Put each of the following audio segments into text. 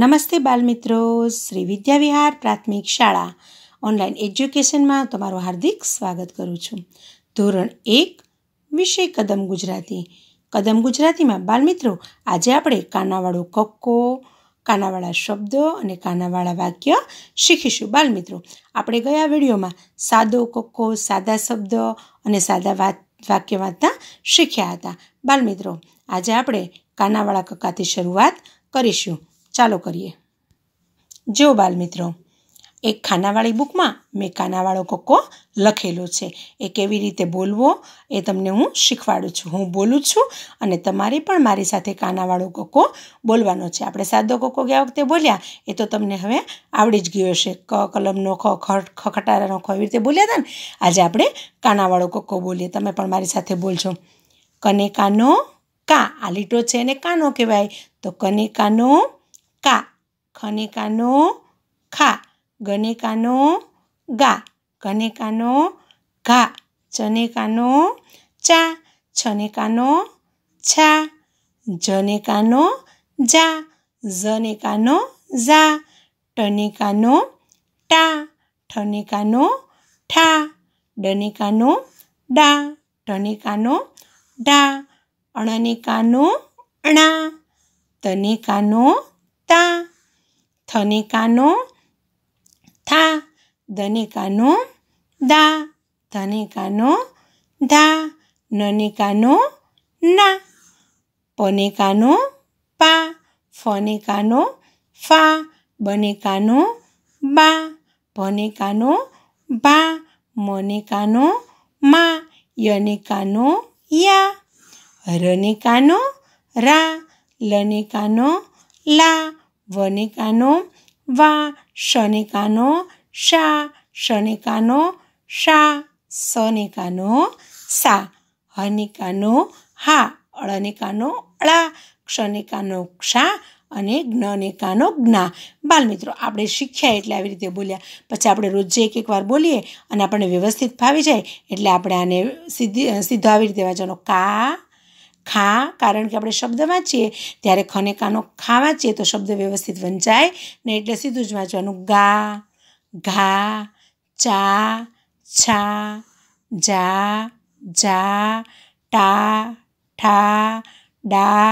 નમસ્તે બાલમિત્રો શ્રી વિદ્યાવિહાર પ્રાથમિક શાળા ઓનલાઈન એજ્યુકેશનમાં તમારું હાર્દિક સ્વાગત કરું છું ધોરણ એક વિષય કદમ ગુજરાતી કદમ ગુજરાતીમાં બાલમિત્રો આજે આપણે કાનાવાળો કક્કો કાનાવાળા શબ્દો અને કાનાવાળા વાક્ય શીખીશું બાલમિત્રો આપણે ગયા વિડીયોમાં સાદો કક્કો સાદા શબ્દ અને સાદા વાક્ય વાંચતા શીખ્યા હતા બાલમિત્રો આજે આપણે કાનાવાળા કક્કાથી શરૂઆત કરીશું ચાલો કરીએ જો બાલમિત્રો એક ખાનાવાળી બુકમાં મેં કાનાવાળો કોકો લખેલો છે એ કેવી રીતે બોલવો એ તમને હું શીખવાડું છું હું બોલું છું અને તમારે પણ મારી સાથે કાનાવાળો કોકો બોલવાનો છે આપણે સાદો કોકો ગયા વખતે બોલ્યા એ તો તમને હવે આવડી જ ગયો હશે ક કલમનો ખ ખટ ખખટારાનો ખ એવી રીતે બોલ્યા હતા ને આજે આપણે કાનાવાળો કોકો બોલીએ તમે પણ મારી સાથે બોલજો કને કાનો કા આ લીટો છે એને કાનો કહેવાય તો કને કાનો কা খনে কানো খা গনে কানো গা কনে কানো ঘা চনে কানো চা ছনে কানো ছা জনে কানো যা জনে কানো যা টনে কানো টা ঠনে কানো ঠা ডনে কানো ডা ઢને કાનો ઢા અણને કાનો અણા તને કાનો થનેકાનો થા ધનેકાનો દા ધનેકાનો ધા નનિકાનો ના પનેકાનો પા ફનેકાનો ફા બનેકાનો બા ભનેકાનો ભા મનેકાનો મા યનિકાનો યા રનિકાનો રા લનિકાનો લા વનિકાનો વા શનિકાનો શા શનિકાનો શા સનિકાનો સા હનિકાનો હા અળનિકાનો અળા ક્ષનિકાનો ક્ષા અને જ્ઞનિકાનો જ્ઞા બાલમિત્રો આપણે શીખ્યા એટલે આવી રીતે બોલ્યા પછી આપણે રોજે એક એક વાર બોલીએ અને આપણને વ્યવસ્થિત ફાવી જાય એટલે આપણે આને સીધી સીધો આવી રીતે વાંચવાનો કા ખા કારણ કે આપણે શબ્દ વાંચીએ ત્યારે ખને કાનો ખા વાંચીએ તો શબ્દ વ્યવસ્થિત વંચાય ને એટલે સીધું જ વાંચવાનું ગા ઘા ચા છા જા જા ટા ઠા ડા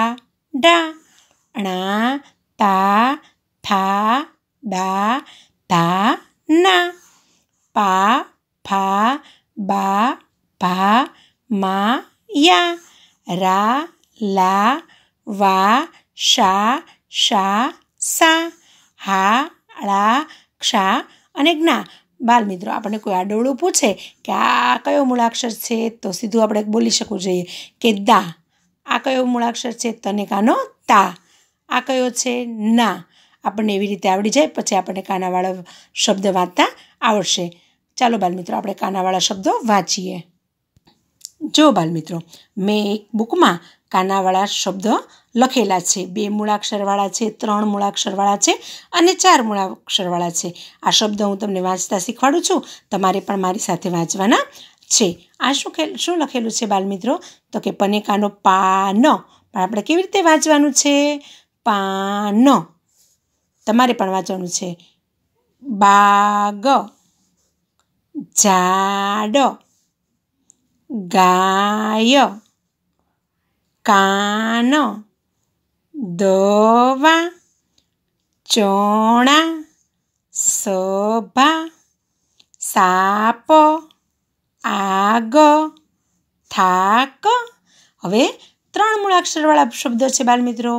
ડા ણા તા થા ડા ધા ના પા ફા બા ભા મા યા રા લા વા શા શા સા હા ળા ક્ષા અને જ્ઞા બાલ મિત્રો આપણને કોઈ આડોળું પૂછે કે આ કયો મૂળાક્ષર છે તો સીધું આપણે બોલી શકવું જોઈએ કે દા આ કયો મૂળાક્ષર છે તને કાનો તા આ કયો છે ના આપણને એવી રીતે આવડી જાય પછી આપણને કાનાવાળા શબ્દ વાંચતા આવડશે ચાલો બાલ મિત્રો આપણે કાનાવાળા શબ્દો વાંચીએ જો બાલમિત્રો મેં એક બુકમાં કાનાવાળા શબ્દ લખેલા છે બે મૂળાક્ષરવાળા છે ત્રણ મૂળાક્ષરવાળા છે અને ચાર મૂળાક્ષરવાળા છે આ શબ્દ હું તમને વાંચતા શીખવાડું છું તમારે પણ મારી સાથે વાંચવાના છે આ શું શું લખેલું છે બાલમિત્રો તો કે પનેકાનો પાન પણ આપણે કેવી રીતે વાંચવાનું છે પાન તમારે પણ વાંચવાનું છે બાગ જાડ ગાય કાનો દવા ચણા શોભા સાપ આગ થાક હવે ત્રણ મૂળાક્ષરવાળા શબ્દો છે બાલમિત્રો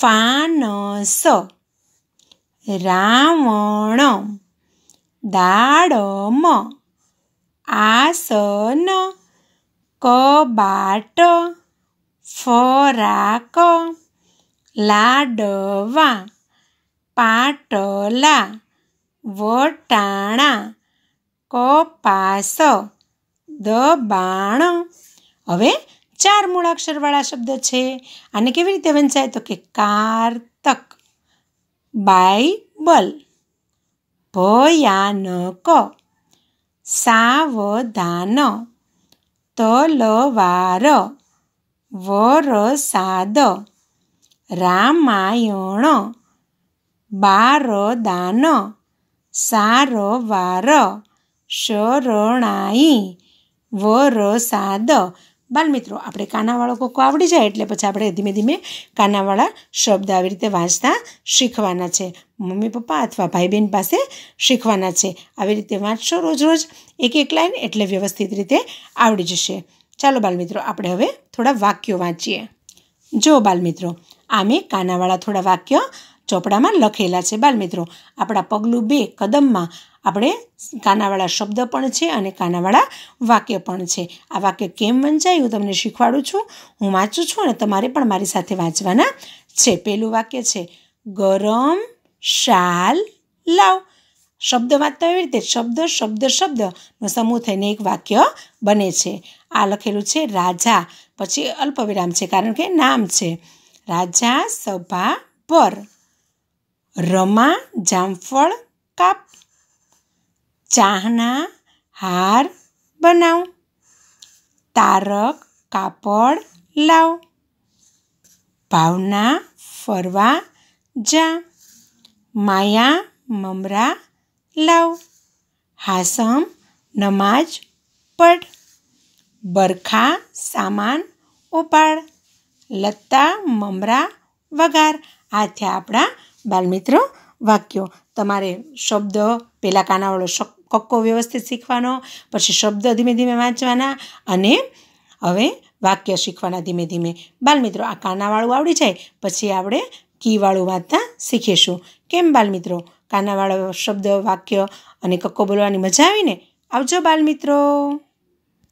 ફાનસ રાવણ દાડમ આસન કબાટ ફરાક લાડવા પાટલા વટાણા કપાસ દબાણ હવે ચાર મૂળાક્ષરવાળા શબ્દ છે આને કેવી રીતે વંચાય તો કે કારતક બાઇબલ ભયાનક સાવધાન તલવાર વરસાદ રામાયણ બારદાન સારવાર શરણાઈ વરસાદ બાલમિત્રો આપણે કાનાવાળો કોકો આવડી જાય એટલે પછી આપણે ધીમે ધીમે કાનાવાળા શબ્દ આવી રીતે વાંચતા શીખવાના છે મમ્મી પપ્પા અથવા ભાઈ બહેન પાસે શીખવાના છે આવી રીતે વાંચશો રોજ રોજ એક એક લાઈન એટલે વ્યવસ્થિત રીતે આવડી જશે ચાલો બાલમિત્રો આપણે હવે થોડા વાક્યો વાંચીએ જો બાલમિત્રો આ મેં કાનાવાળા થોડા વાક્ય ચોપડામાં લખેલા છે બાલમિત્રો આપણા પગલું બે કદમમાં આપણે કાનાવાળા શબ્દ પણ છે અને કાનાવાળા વાક્ય પણ છે આ વાક્ય કેમ વંચાય હું તમને શીખવાડું છું હું વાંચું છું અને તમારે પણ મારી સાથે વાંચવાના છે પહેલું વાક્ય છે ગરમ શાલ લાવ શબ્દ વાંચતા એવી રીતે શબ્દ શબ્દ શબ્દનો સમૂહ થઈને એક વાક્ય બને છે આ લખેલું છે રાજા પછી અલ્પવિરામ છે કારણ કે નામ છે રાજા સભા પર રમા જામફળ કાપ ચાહના હાર બનાવ તારક કાપડ લાવ ભાવના ફરવા જા માયા મમરા લાવ હાસમ નમાજ પઢ બરખા સામાન ઉપાડ લત્તા મમરા વગાર આ થયા આપણા બાલમિત્રો વાક્યો તમારે શબ્દ પહેલાં કાનાવાળો શબ્દ કક્કો વ્યવસ્થિત શીખવાનો પછી શબ્દ ધીમે ધીમે વાંચવાના અને હવે વાક્ય શીખવાના ધીમે ધીમે બાલમિત્રો આ કાનાવાળું આવડી જાય પછી આપણે કીવાળું વાંચતા શીખીશું કેમ બાલમિત્રો કાનાવાળો શબ્દ વાક્ય અને કક્કો બોલવાની મજા આવીને આવજો બાલમિત્રો